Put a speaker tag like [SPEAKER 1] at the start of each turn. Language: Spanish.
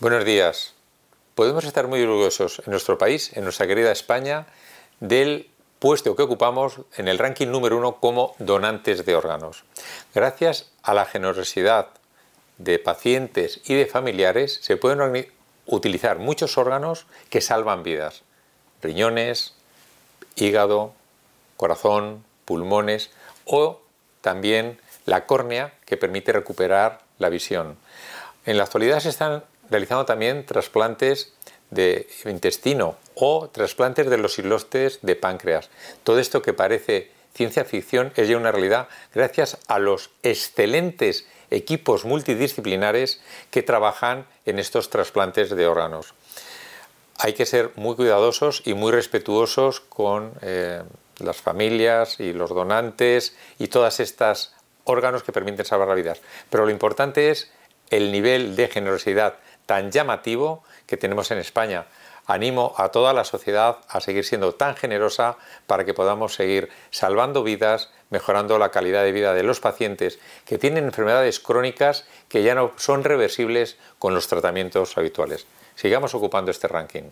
[SPEAKER 1] Buenos días. Podemos estar muy orgullosos en nuestro país, en nuestra querida España, del puesto que ocupamos en el ranking número uno como donantes de órganos. Gracias a la generosidad de pacientes y de familiares se pueden utilizar muchos órganos que salvan vidas. Riñones, hígado, corazón, pulmones o también la córnea que permite recuperar la visión. En la actualidad se están realizando también trasplantes de intestino o trasplantes de los hilostes de páncreas. Todo esto que parece ciencia ficción es ya una realidad gracias a los excelentes equipos multidisciplinares que trabajan en estos trasplantes de órganos. Hay que ser muy cuidadosos y muy respetuosos con eh, las familias y los donantes y todas estas órganos que permiten salvar la vida. Pero lo importante es el nivel de generosidad tan llamativo que tenemos en España. Animo a toda la sociedad a seguir siendo tan generosa para que podamos seguir salvando vidas, mejorando la calidad de vida de los pacientes que tienen enfermedades crónicas que ya no son reversibles con los tratamientos habituales. Sigamos ocupando este ranking.